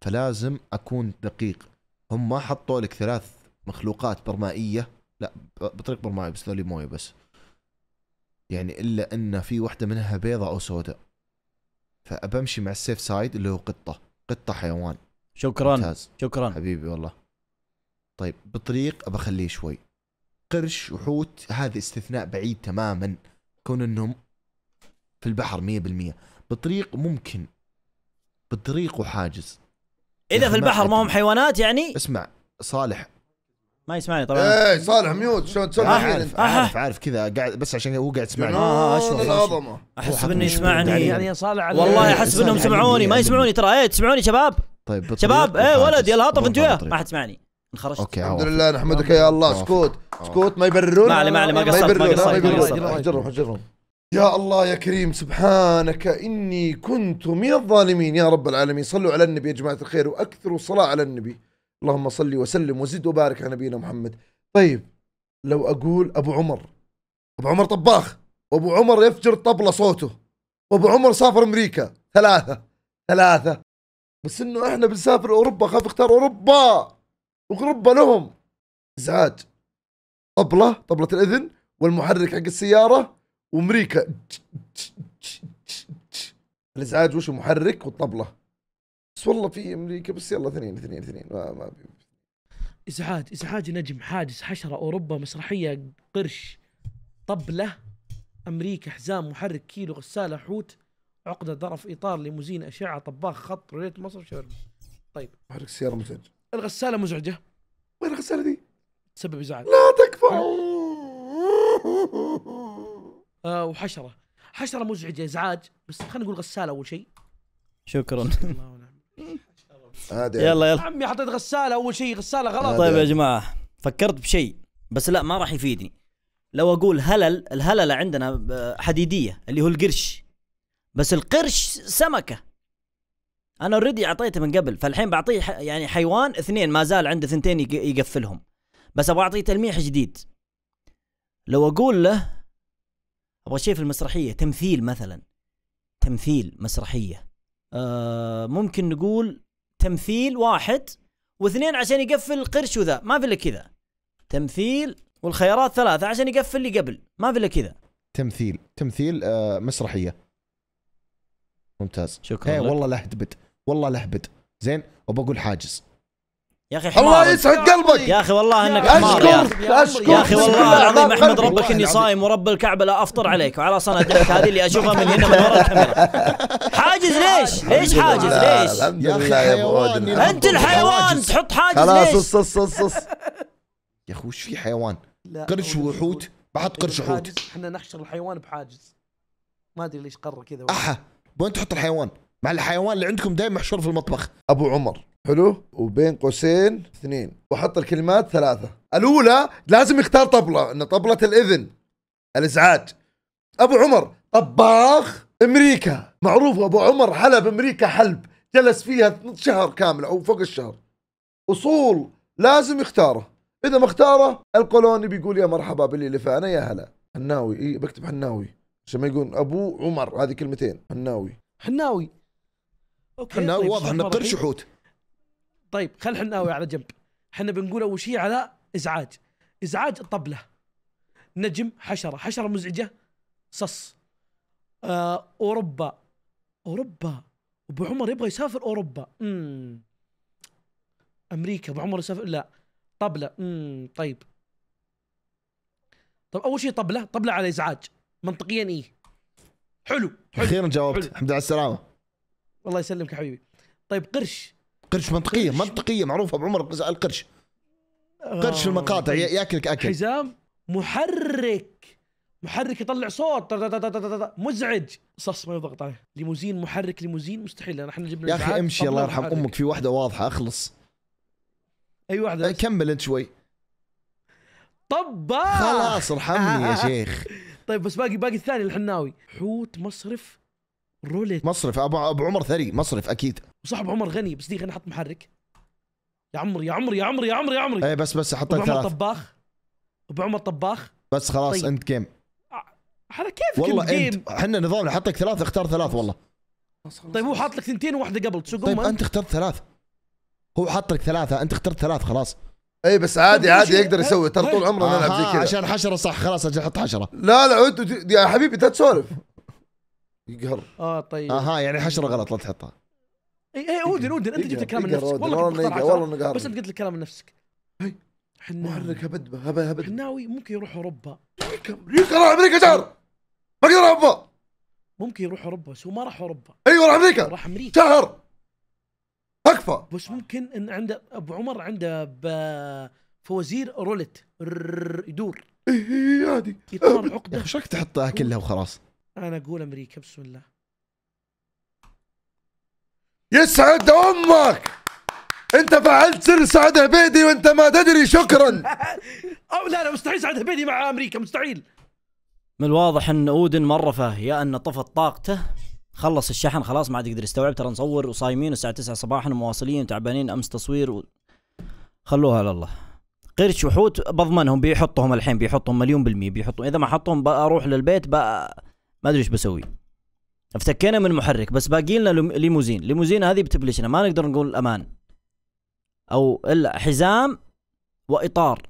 فلازم أكون دقيق هم ما حطوا لك ثلاث مخلوقات برمائية لا بطريق برمائي بس ذولي موية بس يعني إلا أن في واحدة منها بيضة أو سوداء فبمشي مع السيف سايد اللي هو قطه قطه حيوان شكرا ممتاز. شكرا حبيبي والله طيب بطريق بخليه شوي قرش وحوت هذا استثناء بعيد تماما كون انهم في البحر 100% بطريق ممكن بطريق وحاجز اذا في البحر ما هم حيوانات يعني اسمع صالح ما يسمعني طبعا ايه صالح ميوت شلون تسولف عارف عارف, عارف كذا قاعد بس عشان هو قاعد يسمعني اه اشوف آه، العظمه احسب انه يسمعني يعني صالح والله احسب انهم سمعوني ما يسمعوني ترى ايه تسمعوني شباب طيب شباب ايه طيب، ولد يلا هطف طيب، انت وياه طيب. ما حد سمعني انخرجت اوكي الحمد لله نحمدك يا الله سكوت سكوت ما يبررون ما ما ما قصرت ما قصرت يا الله يا كريم سبحانك اني كنت من الظالمين يا رب العالمين صلوا على النبي يا جماعه الخير واكثروا الصلاه على النبي اللهم صل وسلم وزد وبارك على نبينا محمد طيب لو اقول ابو عمر ابو عمر طباخ وابو عمر يفجر طبله صوته وابو عمر سافر امريكا ثلاثه ثلاثه بس انه احنا بنسافر اوروبا خاف اختار اوروبا اوروبا لهم ازعاج طبله طبله الاذن والمحرك حق السياره وامريكا الازعاج وش المحرك والطبله بس والله في امريكا بس يلا اثنين اثنين اثنين ما ما بي. ازعاج ازعاج نجم حادث حشره اوروبا مسرحيه قرش طبله امريكا حزام محرك كيلو غساله حوت عقده ظرف اطار ليموزين اشعه طباخ خط روليت مصر شاورما طيب محرك سياره مزعج الغساله مزعجه وين الغساله دي؟ تسبب ازعاج لا تكفى آه وحشره حشره مزعجه ازعاج بس خلينا نقول غساله اول شيء شكرا عادي يلا يلا عمي حطيت غساله اول شيء غساله غلط طيب يا جماعه فكرت بشيء بس لا ما راح يفيدني لو اقول هلل الهلله عندنا حديديه اللي هو القرش بس القرش سمكه انا اوريدي اعطيته من قبل فالحين بعطيه يعني حيوان اثنين ما زال عنده ثنتين يقفلهم بس ابغى اعطيه تلميح جديد لو اقول له ابغى شيء في المسرحيه تمثيل مثلا تمثيل مسرحيه آه ممكن نقول تمثيل واحد واثنين عشان يقفل القرش وذا ما في الا كذا تمثيل والخيارات ثلاثة عشان يقفل اللي قبل ما في الا كذا تمثيل تمثيل آه مسرحية ممتاز شكرا لك. والله لهبد والله لهبد زين وبقول حاجز يا اخي حمار الله يسعد قلبك يا اخي والله انك حمار اشكر يا اشكر يا اخي والله العظيم احمد ربك اني صايم ورب الكعبه لا افطر عليك وعلى صنع هذه اللي اشوفها من هنا من ورا الكاميرا حاجز ليش؟ ليش حاجز ليش؟ الحمد لله يا ابو انت الحيوان تحط حاجز خلاص صص صص صص يا اخي وش في حيوان؟ قرش وحوت بحط قرش وحوت احنا نحشر الحيوان بحاجز ما ادري ليش قرر كذا احا وين تحط الحيوان؟ مع الحيوان اللي عندكم دائما محشور في المطبخ ابو عمر حلو وبين قوسين اثنين واحط الكلمات ثلاثه الاولى لازم يختار طبله ان طبله الاذن الازعاج ابو عمر طباخ امريكا معروف ابو عمر حلب امريكا حلب جلس فيها شهر كامل او فوق الشهر اصول لازم يختاره اذا ما اختاره القولوني بيقول يا مرحبا باللي لفانا يا هلا حناوي اي بكتب حناوي عشان ما يقول ابو عمر هذه كلمتين حناوي حناوي اوكي حناوي طيب، واضح انه قرش وحوت طيب خل حناوي على جنب حنا بنقول اول شيء على ازعاج ازعاج طبله نجم حشره حشره مزعجه صص آه اوروبا اوروبا ابو عمر يبغى يسافر اوروبا امم امريكا ابو عمر يسافر لا طبله امم طيب طب اول شيء طبله طبله على ازعاج منطقيا ايه حلو, حلو. اخيرا جاوبت الحمد لله على السلامه الله يسلمك يا حبيبي طيب قرش قرش منطقيه قرش. منطقيه معروفه بعمر القرش آه، قرش في المقاطع ياكلك اكل حزام محرك محرك يطلع صوت مزعج صص ما يضغط عليه ليموزين محرك ليموزين مستحيل احنا جبنا يا اخي امشي الله يرحم امك في واحده واضحه اخلص اي واحده كمل انت شوي طب خلاص ارحمني يا (laughs) شيخ طيب بس باقي باقي الثاني الحناوي حوت مصرف روليت مصرف ابو ابو عمر ثري مصرف اكيد وصاحب عمر غني بس دقيقه نحط محرك يا عمري يا عمري يا عمري يا عمري يا عمري اي بس بس حطيت ثلاث طباخ ابو عمر طباخ بس خلاص طيب. انت جيم على كيف والله انت احنا نظامنا حطك ثلاث اختار ثلاث والله طيب هو حاط لك ثنتين وواحده قبل تسوق طيب انت اخترت ثلاث هو حاط لك ثلاثه انت اخترت ثلاث خلاص اي بس عادي طيب، عادي يقدر يسوي طيب. ترى طول عمره نلعب زي آه، كذا عشان حشره صح خلاص اجي احط حشره لا لا انت يا حبيبي انت تسولف يقهر اه طيب اها آه، يعني حشره غلط لا تحطها اي اي اودن اودن انت جبت الكلام من نفسك والله والله بس انت قلت الكلام من نفسك محرك هبد هبد هبد حناوي ممكن يروح اوروبا امريكا راح امريكا شهر ما قدر اوروبا ممكن يروح اوروبا بس هو ما راح اوروبا ايوه راح امريكا راح امريكا شهر اكفى بس ممكن ان عنده ابو عمر عنده فوزير رولت يدور اي عادي يطلع عقده ايش رايك تحطها كلها وخلاص انا اقول امريكا بسم الله يسعد امك انت فعلت سر سعد هبيدي وانت ما تدري شكرا (laughs) او لا لا مستحيل سعد هبيدي مع امريكا مستحيل من الواضح ان اودن مره فاه يا انه طفت طاقته خلص الشحن خلاص ما عاد يقدر يستوعب ترى نصور وصايمين الساعه 9 صباحا ومواصلين وتعبانين امس تصوير و... خلوها لله قرش وحوت بضمنهم بيحطهم الحين بيحطهم مليون بالمية بيحطهم اذا ما حطهم بروح للبيت بقى ما ادري ايش بسوي افتكينا من محرك بس باقي لنا ليموزين ليموزين هذه بتبلشنا ما نقدر نقول امان او الا حزام واطار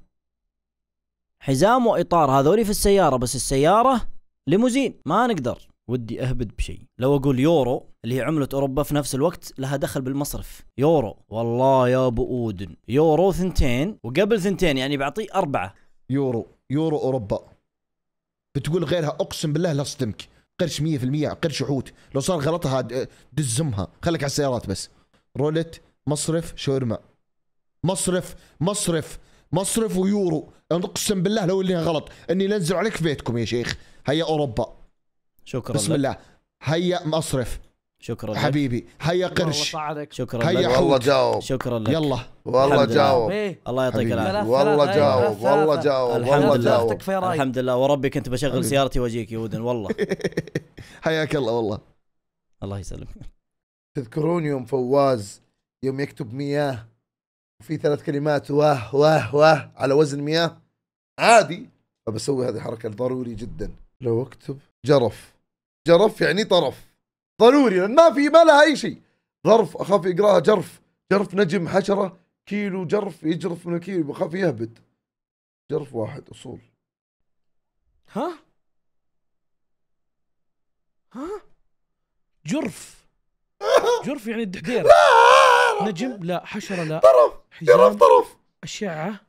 حزام واطار هذولي في السياره بس السياره ليموزين ما نقدر ودي اهبد بشيء لو اقول يورو اللي هي عمله اوروبا في نفس الوقت لها دخل بالمصرف يورو والله يا ابو اودن يورو ثنتين وقبل ثنتين يعني بعطيه اربعه يورو يورو اوروبا بتقول غيرها اقسم بالله لا اصدمك قرش 100% قرش حوت لو صار غلطها دزمها خليك على السيارات بس رولت مصرف شاورما مصرف مصرف مصرف ويورو اقسم بالله لو انها غلط اني انزل عليك في بيتكم يا شيخ هيا اوروبا شكرا بسم الله هيا مصرف شكرا لك حبيبي هيا قرش شكرا هيا لك والله جاوب شكرا لك يلا والله جاوب إيه. الله يعطيك العافيه إيه. والله جاوب والله جاوب والله جاوب الحمد لله وربي كنت بشغل سيارتي واجيك يا ودن والله (laughs) حياك الله والله الله يسلمك تذكرون يوم فواز يوم يكتب مياه وفي ثلاث كلمات واه واه واه على وزن مياه عادي فبسوي هذه الحركه ضروري جدا لو اكتب جرف جرف يعني طرف ضروري لان ما في ما لها اي شيء ظرف اخاف يقراها جرف جرف نجم حشره كيلو جرف يجرف من كيلو بخاف يهبد جرف واحد اصول ها ها جرف (laughs) جرف يعني الدحدير نجم لا حشره لا طرف جرف طرف اشعه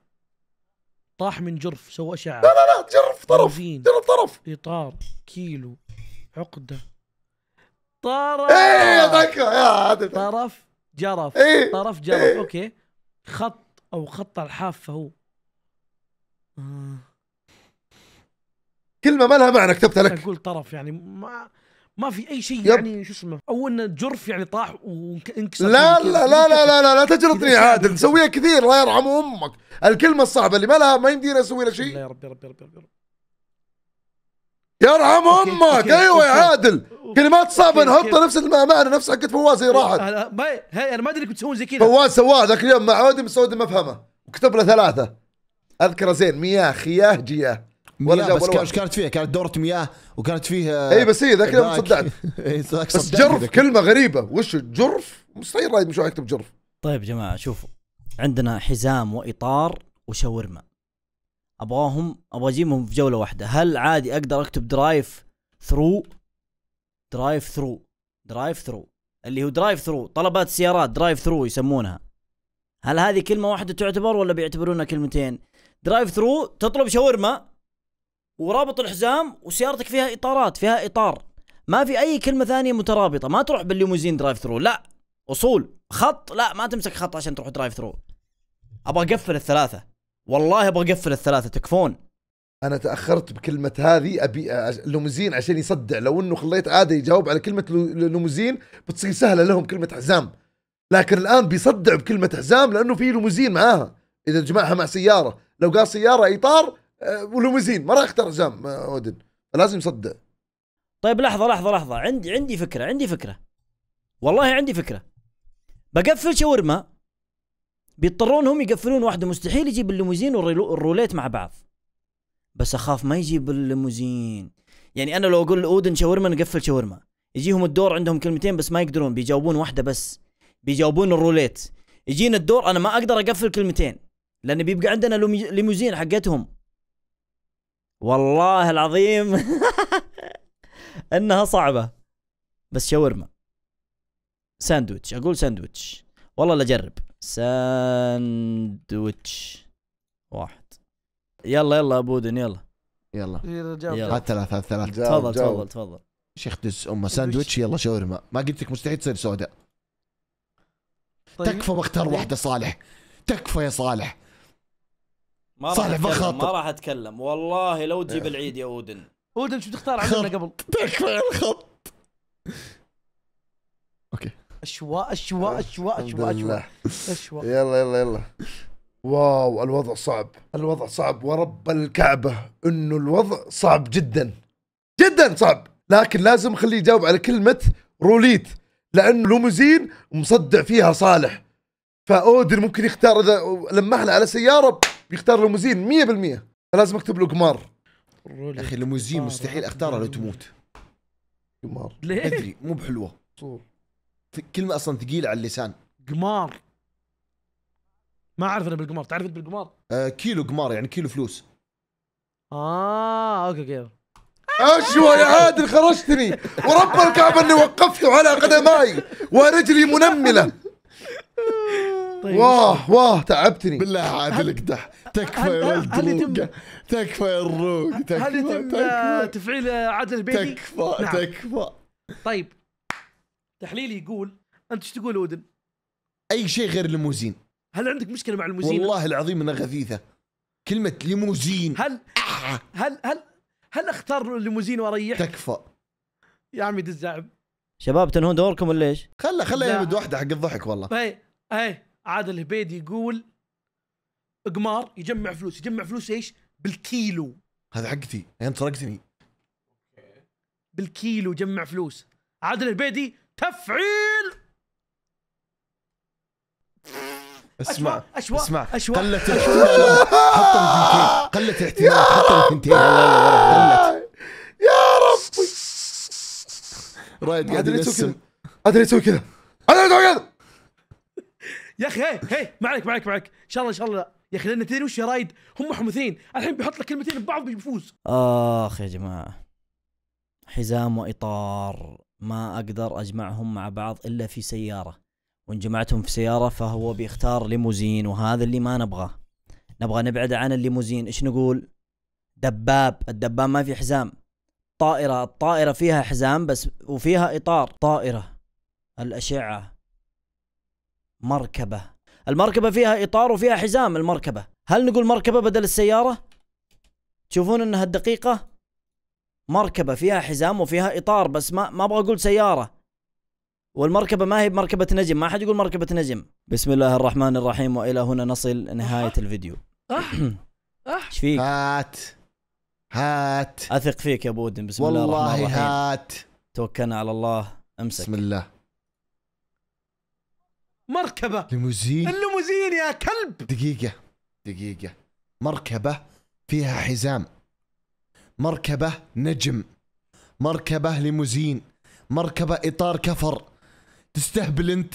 طاح من جرف سوى اشعه لا لا لا جرف طرف جرف طرف اطار كيلو عقده طرف ايه اتذكر يا عدل طرف جرف إيه؟ طرف جرف إيه؟ اوكي خط او خط الحافه هو كلمه ما لها معنى كتبتها لك اقول طرف يعني ما ما في اي شيء يعني شو اسمه او ان جرف يعني طاح وانكسر لا لا لا, لا لا لا لا لا تجلطني يا عادل نسويها كثير الله يرحم امك الكلمه الصعبه اللي ما لها ما يمدينا نسوي لها شيء لا يا ربي يا ربي يا ربي يرحم امك ايوه يا عادل كلمات صعبه نحطها نفس المعنى نفس حقت فواز هي راحت إيه، أنا ما هي انا ما ادري كنت تسوون زي كذا فواز سواه ذاك اليوم مع عودي مسعود مفهمه وكتب له ثلاثه اذكره زين مياه خياه جياه ولا بس ولا كانت فيها كانت دوره مياه وكانت فيها اي بس اي ذاك اليوم صدعت (laughs) إيه، بس جرف كلمه غريبه وش جرف مستحيل رايد مشروع يكتب جرف طيب جماعه شوفوا عندنا حزام واطار وشاورما ابغاهم ابغى اجيبهم في جوله واحده هل عادي اقدر اكتب درايف ثرو درايف ثرو درايف ثرو اللي هو درايف ثرو طلبات سيارات درايف ثرو يسمونها هل هذه كلمة واحدة تعتبر ولا بيعتبرونها كلمتين درايف ثرو تطلب شاورما ورابط الحزام وسيارتك فيها إطارات فيها إطار ما في أي كلمة ثانية مترابطة ما تروح بالليموزين درايف ثرو لا أصول خط لا ما تمسك خط عشان تروح درايف ثرو أبغى أقفل الثلاثة والله أبغى أقفل الثلاثة تكفون انا تاخرت بكلمه هذه ابي لوموزين عشان يصدع لو انه خليت عاده يجاوب على كلمه لوموزين بتصير سهله لهم كلمه حزام لكن الان بيصدع بكلمه حزام لانه في لوموزين معاها اذا جمعها مع سياره لو قال سياره اطار ولوموزين ما راح اختار حزام اودن لازم يصدع طيب لحظه لحظه لحظه عندي عندي فكره عندي فكره والله عندي فكره بقفل شاورما بيضطرون هم يقفلون واحده مستحيل يجيب اللوموزين والروليت مع بعض بس اخاف ما يجيب الليموزين يعني انا لو اقول لاودن شاورما نقفل شاورما يجيهم الدور عندهم كلمتين بس ما يقدرون بيجاوبون واحده بس بيجاوبون الروليت يجينا الدور انا ما اقدر اقفل كلمتين لان بيبقى عندنا ليموزين حقتهم والله العظيم (laughs) انها صعبه بس شاورما ساندويتش اقول ساندويتش والله لا اجرب ساندويتش واحد يلا يلا ابو اذن يلا يلا إيه، يلا هات ثلاث هات ثلاث تفضل تفضل تفضل شيخ دز امه ساندويتش يلا شاورما ما قلت لك مستحيل تصير سوداء طيب. تكفى بختار إيه. واحده صالح تكفى يا صالح ما صالح بخاطر ما راح اتكلم والله لو تجيب إيه. العيد يا اودن اودن شو تختار عندنا قبل تكفى يا الخط اوكي اشواء اشواء اشواء اشواء اشواء يلا يلا يلا واو الوضع صعب الوضع صعب ورب الكعبة انه الوضع صعب جدا جدا صعب لكن لازم خليه يجاوب على كلمة روليت لانه لوموزين مصدع فيها صالح فأودن ممكن يختار إذا لمحنا على سيارة بيختار لوموزين 100% فلازم اكتب له قمار يا أخي لوموزين آه، مستحيل اختارها لو تموت قمار ليه؟ أدري مو بحلوة صور كلمة أصلا ثقيلة على اللسان قمار ما اعرف انا بالقمار تعرف انت بالقمار؟ آه كيلو قمار يعني كيلو فلوس اه اوكي اوكي اشوى يا عادل خرجتني ورب الكعبه اني وقفت على قدماي ورجلي منمله طيب واه واه تعبتني بالله عادل اقدح تكفى يا ولد تكفى يا الروق هل يتم تفعيل عادل البيتي تكفى نعم. تكفى طيب تحليلي يقول انت ايش تقول اودن؟ اي شيء غير الليموزين هل عندك مشكله مع الموزين والله العظيم انها غثيثه كلمه ليموزين هل أحا. آه. هل هل هل اختار الليموزين واريح تكفى يا عمي الزعب شباب تنهون دوركم ولا ايش؟ خله خله يبد واحده حق الضحك والله اي اي عاد الهبيدي يقول قمار يجمع فلوس يجمع فلوس ايش؟ بالكيلو هذا حقتي يعني انت سرقتني بالكيلو جمع فلوس عادل الهبيدي تفعيل اسمع أشواء اسمع أشواء قلت الاحتمال قلت الاحتمال حط الثنتين قلت يا ربي رايد قاعد يرسم ادري تسوي كذا ادري تسوي كذا يا اخي هي هي ما عليك ما عليك ما عليك ان شاء الله ان شاء الله لا يا اخي لان تدري وش يا رايد هم حمثين الحين بيحط لك كلمتين ببعض بيفوز اخ يا جماعه حزام واطار ما اقدر اجمعهم مع بعض الا في سياره وان جمعتهم في سياره فهو بيختار ليموزين وهذا اللي ما نبغاه نبغى نبعد عن الليموزين ايش نقول دباب الدباب ما في حزام طائرة الطائرة فيها حزام بس وفيها إطار طائرة الأشعة مركبة المركبة فيها إطار وفيها حزام المركبة هل نقول مركبة بدل السيارة تشوفون أنها الدقيقة مركبة فيها حزام وفيها إطار بس ما, ما أبغى أقول سيارة والمركبة ما هي بمركبة نجم ما حد يقول مركبة نجم بسم الله الرحمن الرحيم وإلى هنا نصل نهاية الفيديو (clears throat) ايش فيك؟ هات هات أثق فيك يا بودن بسم الله الرحمن الرحيم والله هات توكلنا على الله امسك بسم الله مركبة ليموزين الليموزين يا كلب دقيقة دقيقة مركبة فيها حزام مركبة نجم مركبة ليموزين مركبة إطار كفر تستهبل انت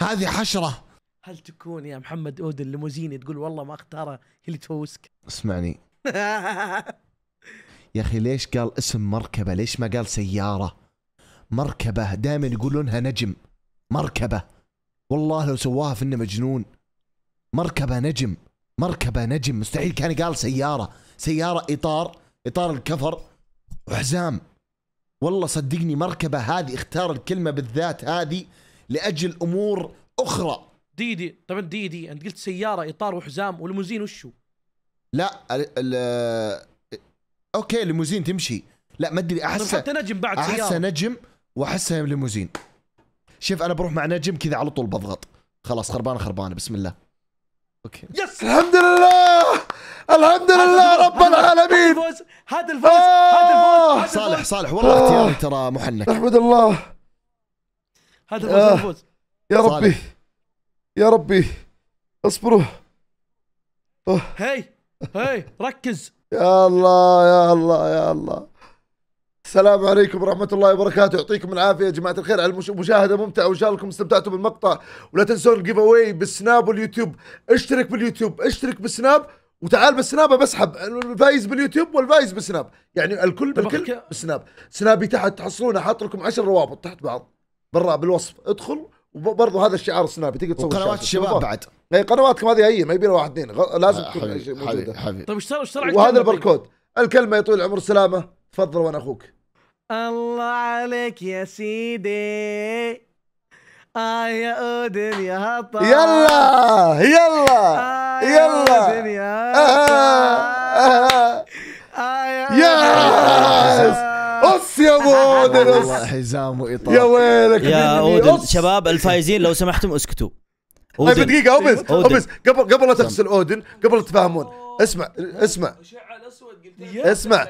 هذه حشره هل تكون يا محمد اود الليموزيني تقول والله ما اختاره هي اللي (laughs) اسمعني يا اخي ليش قال اسم مركبه ليش ما قال سياره مركبه دائما يقولونها نجم مركبه والله لو سواها فانه مجنون مركبه نجم مركبه نجم مستحيل كان قال سياره سياره اطار اطار الكفر وحزام والله صدقني مركبه هذه اختار الكلمه بالذات هذه لاجل امور اخرى ديدي طبعا ديدي انت قلت سياره اطار وحزام والموزين وشو؟ لا الـ الـ اوكي ليموزين تمشي لا ما ادري طيب، احسه حتى نجم بعد سيارة سيارة. نجم واحسها ليموزين شوف انا بروح مع نجم كذا على طول بضغط خلاص خربانه خربانه بسم الله اوكي يس الحمد لله الحمد لله رب العالمين هذا الفوز هذا الفوز آه. صالح صالح والله آه. اختياري ترى محنك احمد الله هذا الفوز هذا آه. الفوز يا ربي يا ربي اصبروا هي هي ركز يا الله يا الله يا الله السلام عليكم ورحمة الله وبركاته يعطيكم العافية يا جماعة الخير على المشاهدة ممتعة وإن شاء الله استمتعتوا بالمقطع ولا تنسون الجيف أواي بالسناب واليوتيوب اشترك باليوتيوب اشترك بالسناب وتعال بالسناب بسحب الفايز باليوتيوب والفايز بالسناب يعني الكل بالكل بالسناب سنابي تحت تحصلونه حاط لكم 10 روابط تحت بعض برا بالوصف ادخل وبرضه هذا الشعار سنابي تقدر تسوي قنوات الشباب بعد اي قنواتكم هذه هي ما يبينا واحد اثنين لازم تكون حبيبي حبيب حبيب طيب ايش صار ايش صار وهذا البركود الكلمه يا طويل العمر سلامه تفضل وانا اخوك الله عليك يا سيدي آه يا أودن يا هطا يلا يلا آه، يلا دنيا قص يا والله حزام واطار يا ويلك يا اودن شباب الفايزين لو سمحتم اسكتوا طيب دقيقة اوبس اوبس قبل قبل لا تغسل اودن قبل لا تتفاهمون اسمع اسمع اسمع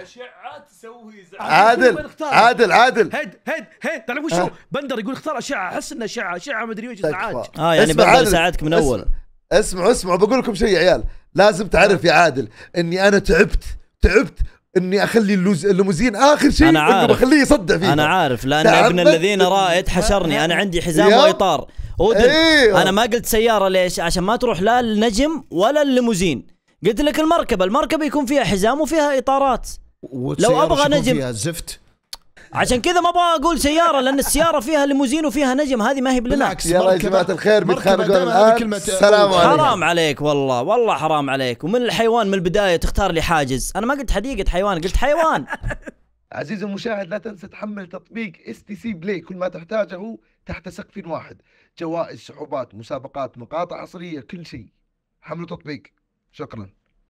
عادل عادل عادل هيد هيد هيد تعرف وش هو آه. بندر يقول اختار اشعه احس انه اشعه اشعه مدري وش ازعاج اه يعني بندر ساعدك من اول اسمعوا اسمعوا بقول لكم شيء يا عيال لازم تعرف يا عادل اني انا تعبت تعبت اني اخلي الليموزين اخر شيء انا عارف بخليه يصدع فيه انا عارف لان ابن الذين رائد حشرني انا عندي حزام واطار أيوه. ايه انا ما قلت سياره ليش عشان ما تروح لا النجم ولا الليموزين قلت لك المركبه المركبه يكون فيها حزام وفيها اطارات لو ابغى نجم فيها زفت عشان (laughs) كذا ما ابغى اقول سياره لان السياره فيها ليموزين وفيها نجم هذه ما هي بالنا يلا يا جماعه الخير بيتخانقون الان السلام عليكم حرام عليك والله والله حرام عليك ومن الحيوان من البدايه تختار لي حاجز انا ما قلت حديقه حيوان قلت حيوان (laughs) عزيزي المشاهد لا تنسى تحمل تطبيق اس تي سي بلاي كل ما تحتاجه تحت سقف واحد جوائز سحوبات مسابقات مقاطع عصريه كل شيء حملوا تطبيق شكرا